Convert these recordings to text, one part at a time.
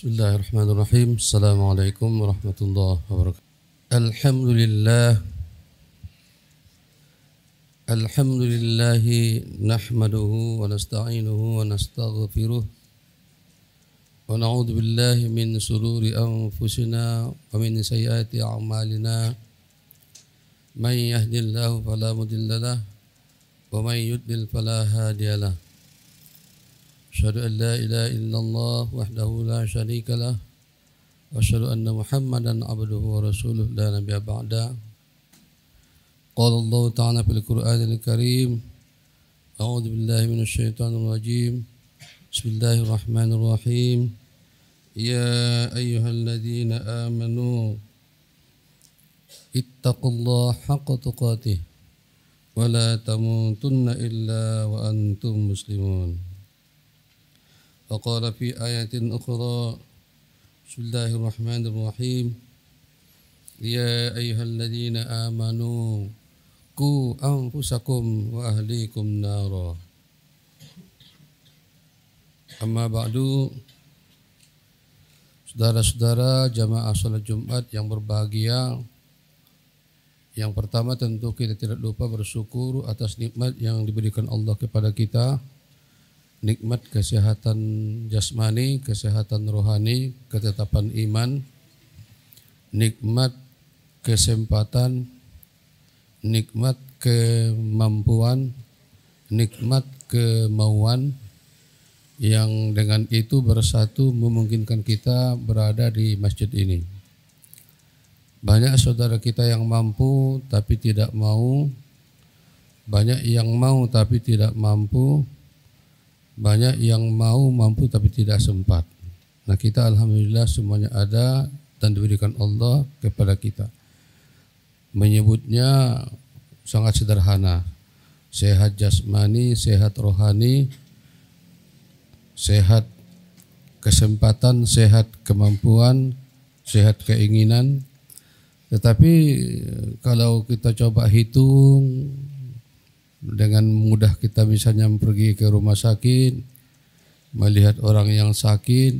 بسم الله الرحمن الرحيم السلام عليكم ورحمة الله وبركاته الحمد لله الحمد لله نحمده ونستعينه ونستغفره ونعوذ بالله من شرور أنفسنا ومن سيئات أعمالنا من يهد الله فلا مضل له ومن يضلل فلا هادي له أشهد أن لا إله إلا الله وحده لا شريك له وأشهد أن محمدا عبده ورسوله لا نبي بعده قال الله تعالى في القرآن الكريم أعوذ بالله من الشيطان الرجيم بسم الله الرحمن الرحيم يا أيها الذين آمنوا اتقوا الله حق تقاته ولا تموتن إلا وأنتم مسلمون وقال في آية أخرى بسم الله الرحمن الرحيم يا أيها الذين آمنوا قوا أنفسكم وأهليكم نارا أما بعد Saudara-saudara jamaah sholat Jumat yang berbahagia Yang pertama tentu kita tidak lupa bersyukur atas nikmat yang diberikan Allah kepada kita nikmat kesehatan jasmani, kesehatan rohani, ketetapan iman, nikmat kesempatan, nikmat kemampuan, nikmat kemauan yang dengan itu bersatu memungkinkan kita berada di masjid ini. Banyak saudara kita yang mampu tapi tidak mau, banyak yang mau tapi tidak mampu, banyak yang mau mampu tapi tidak sempat. Nah kita alhamdulillah semuanya ada dan diberikan Allah kepada kita. Menyebutnya sangat sederhana. Sehat jasmani, sehat rohani, sehat kesempatan, sehat kemampuan, sehat keinginan. Tetapi eh, kalau kita coba hitung dengan mudah kita misalnya pergi ke rumah sakit, melihat orang yang sakit,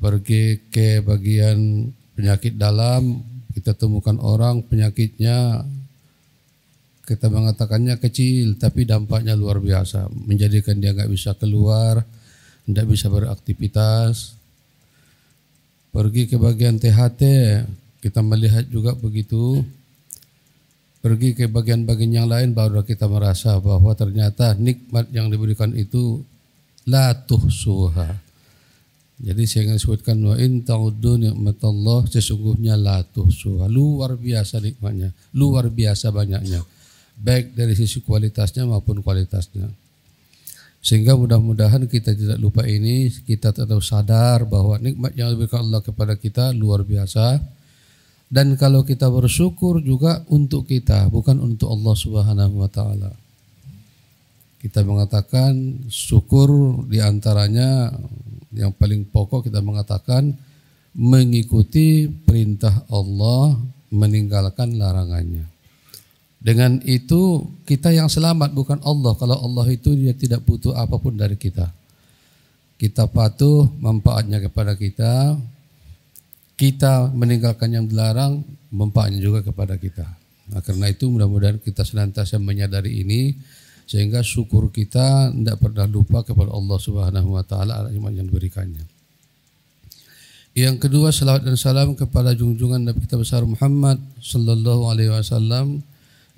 pergi ke bagian penyakit dalam, kita temukan orang penyakitnya, kita mengatakannya kecil, tapi dampaknya luar biasa, menjadikan dia nggak bisa keluar, tidak bisa beraktivitas. Pergi ke bagian THT, kita melihat juga begitu pergi ke bagian-bagian yang lain baru kita merasa bahwa ternyata nikmat yang diberikan itu la suha Jadi saya ingin sebutkan wa in ta'uddu nikmatallah sesungguhnya la suha Luar biasa nikmatnya, luar biasa banyaknya. Baik dari sisi kualitasnya maupun kualitasnya. Sehingga mudah-mudahan kita tidak lupa ini, kita tetap sadar bahwa nikmat yang diberikan Allah kepada kita luar biasa dan kalau kita bersyukur juga untuk kita bukan untuk Allah Subhanahu wa taala. Kita mengatakan syukur di antaranya yang paling pokok kita mengatakan mengikuti perintah Allah, meninggalkan larangannya. Dengan itu kita yang selamat bukan Allah. Kalau Allah itu dia tidak butuh apapun dari kita. Kita patuh manfaatnya kepada kita, kita meninggalkan yang dilarang mempaknya juga kepada kita. Nah, karena itu mudah-mudahan kita senantiasa menyadari ini sehingga syukur kita tidak pernah lupa kepada Allah Subhanahu wa taala iman yang diberikannya. Yang kedua salawat dan salam kepada junjungan Nabi kita besar Muhammad sallallahu alaihi wasallam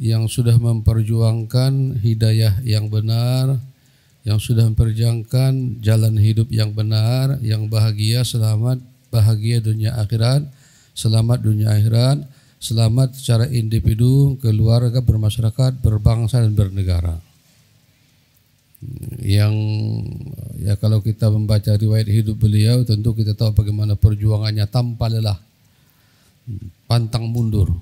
yang sudah memperjuangkan hidayah yang benar, yang sudah memperjuangkan jalan hidup yang benar, yang bahagia, selamat bahagia dunia akhirat, selamat dunia akhirat, selamat secara individu, keluarga, bermasyarakat, berbangsa dan bernegara. Yang ya kalau kita membaca riwayat hidup beliau tentu kita tahu bagaimana perjuangannya tanpa lelah, pantang mundur.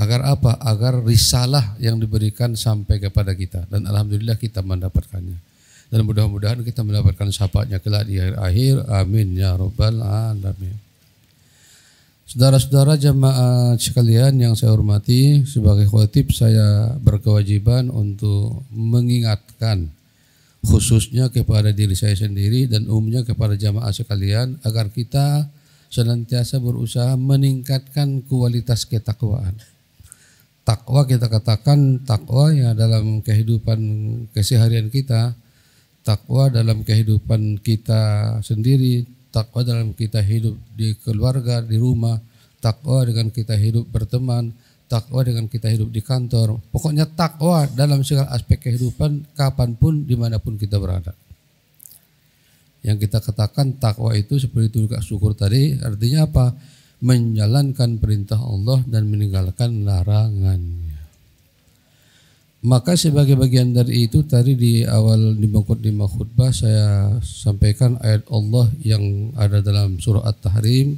Agar apa? Agar risalah yang diberikan sampai kepada kita dan alhamdulillah kita mendapatkannya dan mudah-mudahan kita mendapatkan syafaatnya kelak di akhir akhir amin ya rabbal alamin Saudara-saudara jemaah sekalian yang saya hormati, sebagai khotib saya berkewajiban untuk mengingatkan khususnya kepada diri saya sendiri dan umumnya kepada jamaah sekalian agar kita senantiasa berusaha meningkatkan kualitas ketakwaan. Takwa kita katakan takwa ya dalam kehidupan keseharian kita takwa dalam kehidupan kita sendiri, takwa dalam kita hidup di keluarga, di rumah, takwa dengan kita hidup berteman, takwa dengan kita hidup di kantor. Pokoknya takwa dalam segala aspek kehidupan kapanpun dimanapun kita berada. Yang kita katakan takwa itu seperti itu juga syukur tadi artinya apa? Menjalankan perintah Allah dan meninggalkan larangannya. Maka sebagai bagian dari itu tadi di awal di lima khutbah saya sampaikan ayat Allah yang ada dalam surah At-Tahrim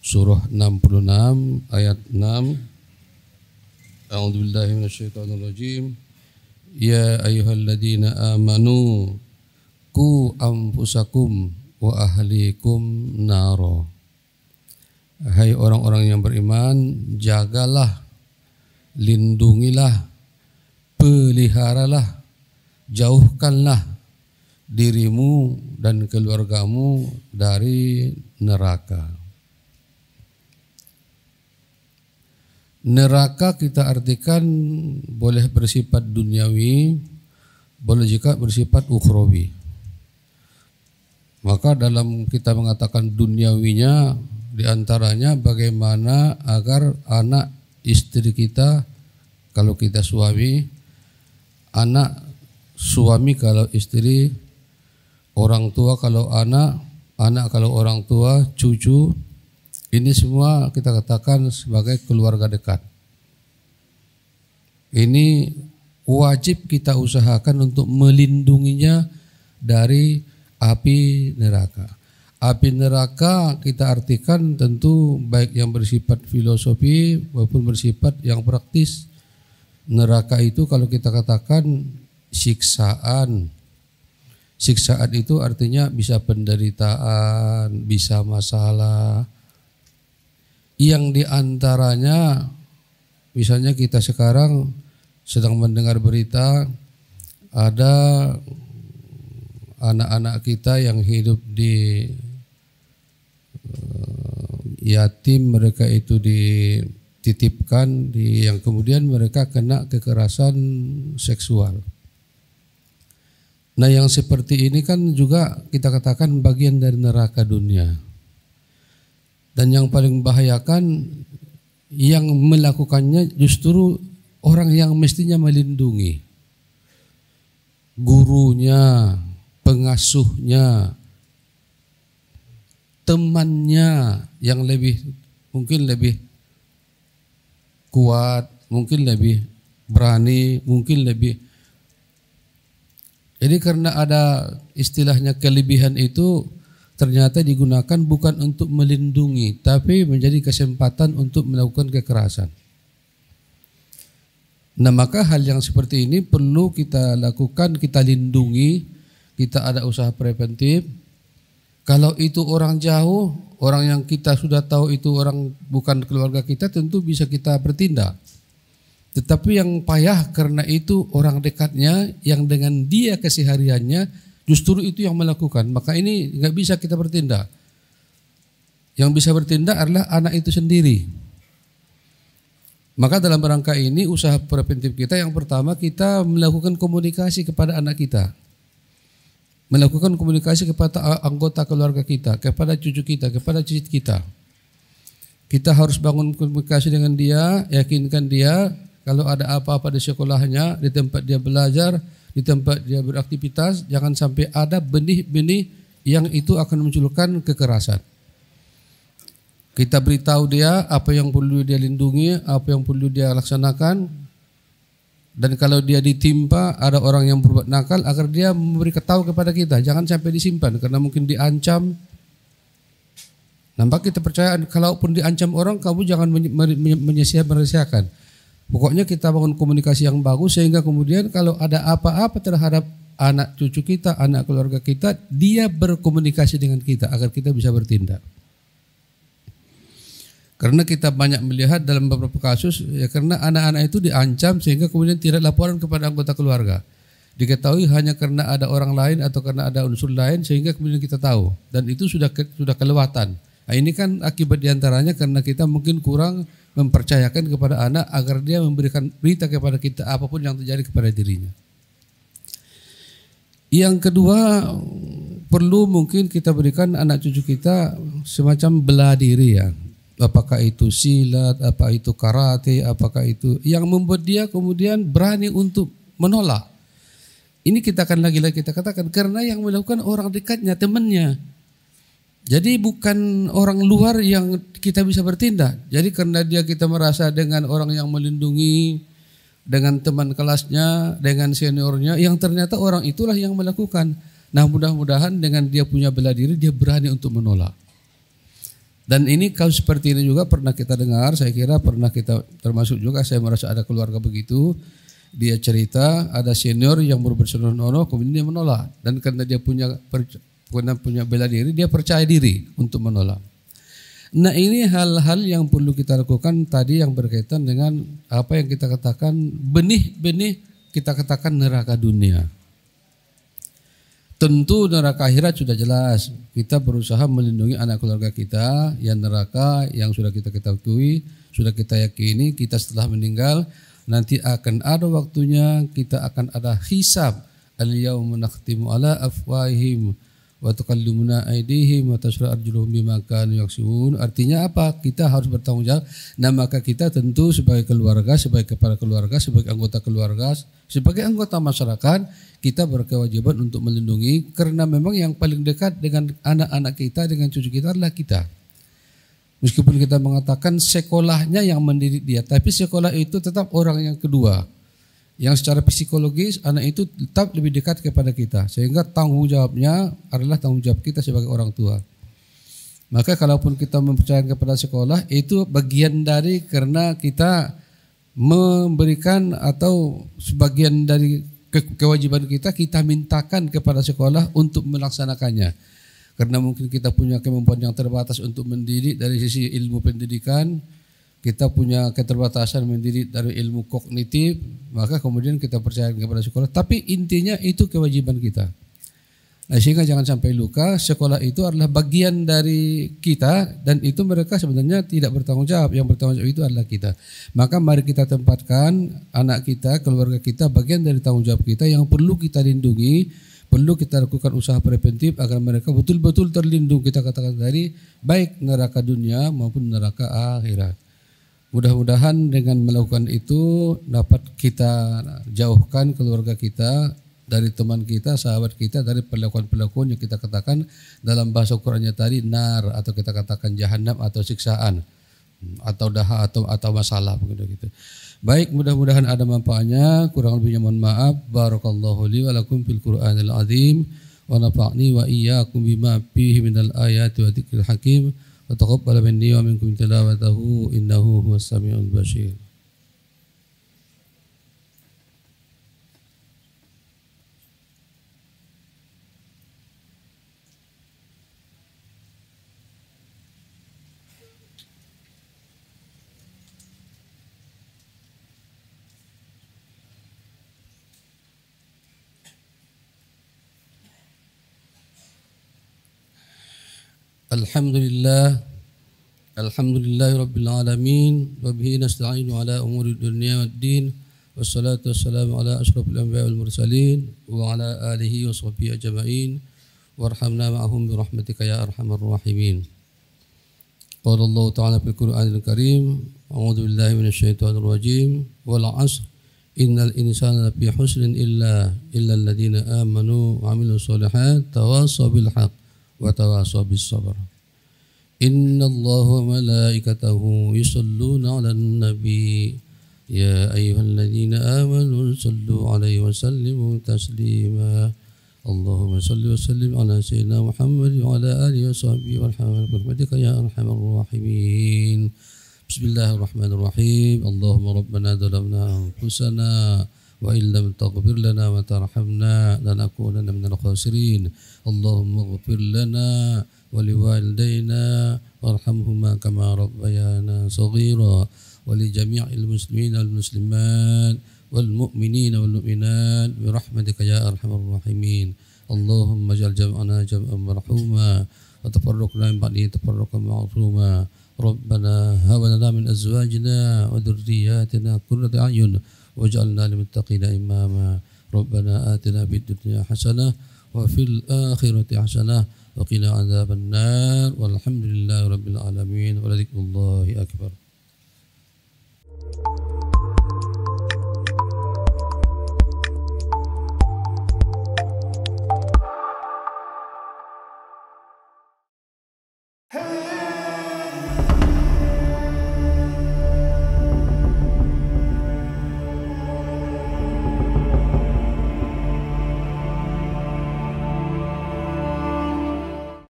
surah 66 ayat 6 A'udzubillahi rajim Ya ayyuhalladzina amanu ku anfusakum wa ahlikum naro Hai orang-orang yang beriman jagalah lindungilah peliharalah, jauhkanlah dirimu dan keluargamu dari neraka. Neraka kita artikan boleh bersifat duniawi, boleh juga bersifat ukhrawi. Maka dalam kita mengatakan duniawinya diantaranya bagaimana agar anak istri kita kalau kita suami anak suami kalau istri orang tua kalau anak anak kalau orang tua cucu ini semua kita katakan sebagai keluarga dekat ini wajib kita usahakan untuk melindunginya dari api neraka api neraka kita artikan tentu baik yang bersifat filosofi maupun bersifat yang praktis neraka itu kalau kita katakan siksaan. Siksaan itu artinya bisa penderitaan, bisa masalah. Yang diantaranya misalnya kita sekarang sedang mendengar berita ada anak-anak kita yang hidup di eh, yatim mereka itu di dititipkan di yang kemudian mereka kena kekerasan seksual. Nah, yang seperti ini kan juga kita katakan bagian dari neraka dunia. Dan yang paling bahayakan yang melakukannya justru orang yang mestinya melindungi. Gurunya, pengasuhnya, temannya yang lebih mungkin lebih kuat, mungkin lebih berani, mungkin lebih. Jadi karena ada istilahnya kelebihan itu ternyata digunakan bukan untuk melindungi, tapi menjadi kesempatan untuk melakukan kekerasan. Nah maka hal yang seperti ini perlu kita lakukan, kita lindungi, kita ada usaha preventif, kalau itu orang jauh, orang yang kita sudah tahu itu orang bukan keluarga kita tentu bisa kita bertindak. Tetapi yang payah karena itu orang dekatnya yang dengan dia kesehariannya justru itu yang melakukan. Maka ini nggak bisa kita bertindak. Yang bisa bertindak adalah anak itu sendiri. Maka dalam rangka ini usaha preventif kita yang pertama kita melakukan komunikasi kepada anak kita melakukan komunikasi kepada anggota keluarga kita, kepada cucu kita, kepada cicit kita. Kita harus bangun komunikasi dengan dia, yakinkan dia kalau ada apa-apa di sekolahnya, di tempat dia belajar, di tempat dia beraktivitas, jangan sampai ada benih-benih yang itu akan munculkan kekerasan. Kita beritahu dia apa yang perlu dia lindungi, apa yang perlu dia laksanakan, dan kalau dia ditimpa ada orang yang berbuat nakal agar dia memberi ketahu kepada kita. Jangan sampai disimpan karena mungkin diancam. Nampak kita percaya kalaupun diancam orang kamu jangan menyesia siakan Pokoknya kita bangun komunikasi yang bagus sehingga kemudian kalau ada apa-apa terhadap anak cucu kita, anak keluarga kita, dia berkomunikasi dengan kita agar kita bisa bertindak. Karena kita banyak melihat dalam beberapa kasus ya karena anak-anak itu diancam sehingga kemudian tidak laporan kepada anggota keluarga. Diketahui hanya karena ada orang lain atau karena ada unsur lain sehingga kemudian kita tahu dan itu sudah ke, sudah kelewatan. Nah, ini kan akibat diantaranya karena kita mungkin kurang mempercayakan kepada anak agar dia memberikan berita kepada kita apapun yang terjadi kepada dirinya. Yang kedua perlu mungkin kita berikan anak cucu kita semacam bela diri ya apakah itu silat, apa itu karate, apakah itu yang membuat dia kemudian berani untuk menolak. Ini kita akan lagi-lagi kita katakan karena yang melakukan orang dekatnya, temannya. Jadi bukan orang luar yang kita bisa bertindak. Jadi karena dia kita merasa dengan orang yang melindungi, dengan teman kelasnya, dengan seniornya, yang ternyata orang itulah yang melakukan. Nah mudah-mudahan dengan dia punya bela diri, dia berani untuk menolak. Dan ini kalau seperti ini juga pernah kita dengar, saya kira pernah kita termasuk juga saya merasa ada keluarga begitu. Dia cerita ada senior yang baru nono, kemudian dia menolak dan karena dia punya karena punya bela diri dia percaya diri untuk menolak. Nah ini hal-hal yang perlu kita lakukan tadi yang berkaitan dengan apa yang kita katakan benih-benih kita katakan neraka dunia tentu neraka akhirat sudah jelas. Kita berusaha melindungi anak keluarga kita yang neraka yang sudah kita ketahui, sudah kita yakini kita setelah meninggal nanti akan ada waktunya kita akan ada hisab. Al-yawma nakhtimu ala afwahihim wa tukallimuna aydihim wa tashra arjuluhum bima kanu yaksubun. Artinya apa? Kita harus bertanggung jawab. Nah, maka kita tentu sebagai keluarga, sebagai kepala keluarga, sebagai anggota keluarga, sebagai anggota masyarakat, kita berkewajiban untuk melindungi karena memang yang paling dekat dengan anak-anak kita, dengan cucu kita adalah kita. Meskipun kita mengatakan sekolahnya yang mendidik dia, tapi sekolah itu tetap orang yang kedua yang secara psikologis anak itu tetap lebih dekat kepada kita sehingga tanggung jawabnya adalah tanggung jawab kita sebagai orang tua maka kalaupun kita mempercayakan kepada sekolah itu bagian dari karena kita memberikan atau sebagian dari ke kewajiban kita kita mintakan kepada sekolah untuk melaksanakannya karena mungkin kita punya kemampuan yang terbatas untuk mendidik dari sisi ilmu pendidikan kita punya keterbatasan mendidik dari ilmu kognitif, maka kemudian kita percaya kepada sekolah. Tapi intinya itu kewajiban kita. Nah, sehingga jangan sampai luka, sekolah itu adalah bagian dari kita dan itu mereka sebenarnya tidak bertanggung jawab. Yang bertanggung jawab itu adalah kita. Maka mari kita tempatkan anak kita, keluarga kita bagian dari tanggung jawab kita yang perlu kita lindungi, perlu kita lakukan usaha preventif agar mereka betul-betul terlindung kita katakan dari baik neraka dunia maupun neraka akhirat. Mudah-mudahan dengan melakukan itu dapat kita jauhkan keluarga kita dari teman kita, sahabat kita dari perlakuan-perlakuan yang kita katakan dalam bahasa Qur'annya tadi nar atau kita katakan jahannam atau siksaan atau daha atau atau masalah begitu gitu. Baik, mudah-mudahan ada manfaatnya. Kurang lebihnya mohon maaf. Barakallahu li wa lakum fil Qur'anil azim wa nafa'ni wa iyyakum bima fihi minal ayati wa dzikril hakim. فتقبل مني ومنكم تلاوته إنه هو السميع البشير الحمد لله الحمد لله رب العالمين وبه نستعين على أمور الدنيا والدين والصلاة والسلام على أشرف الأنبياء والمرسلين وعلى آله وصحبه أجمعين وارحمنا معهم برحمتك يا أرحم الراحمين قال الله تعالى في القرآن الكريم أعوذ بالله من الشيطان الرجيم والعصر إن الإنسان لفي حسن إلا إلا الذين آمنوا وعملوا الصالحات تواصوا بالحق وتواصوا بالصبر إن الله وملائكته يصلون على النبي يا أيها الذين آمنوا صلوا عليه وسلموا تسليما اللهم صل وسلم على سيدنا محمد وعلى آله وصحبه وارحمنا برحمتك يا أرحم الراحمين بسم الله الرحمن الرحيم اللهم ربنا ظلمنا أنفسنا وإن لم تغفر لنا وترحمنا لنكونن من الخاسرين اللهم اغفر لنا ولوالدينا وارحمهما كما ربيانا صغيرا ولجميع المسلمين والمسلمات والمؤمنين والمؤمنات برحمتك يا أرحم الراحمين اللهم اجعل جمعنا جمعا مرحوما وتفرقنا من بعده تفرقا معصوما ربنا هب لنا من أزواجنا وذرياتنا قرة أعين واجعلنا للمتقين إماما ربنا آتنا في الدنيا حسنة وفي الآخرة حسنة وقنا عذاب النار والحمد لله رب العالمين ولذكر الله أكبر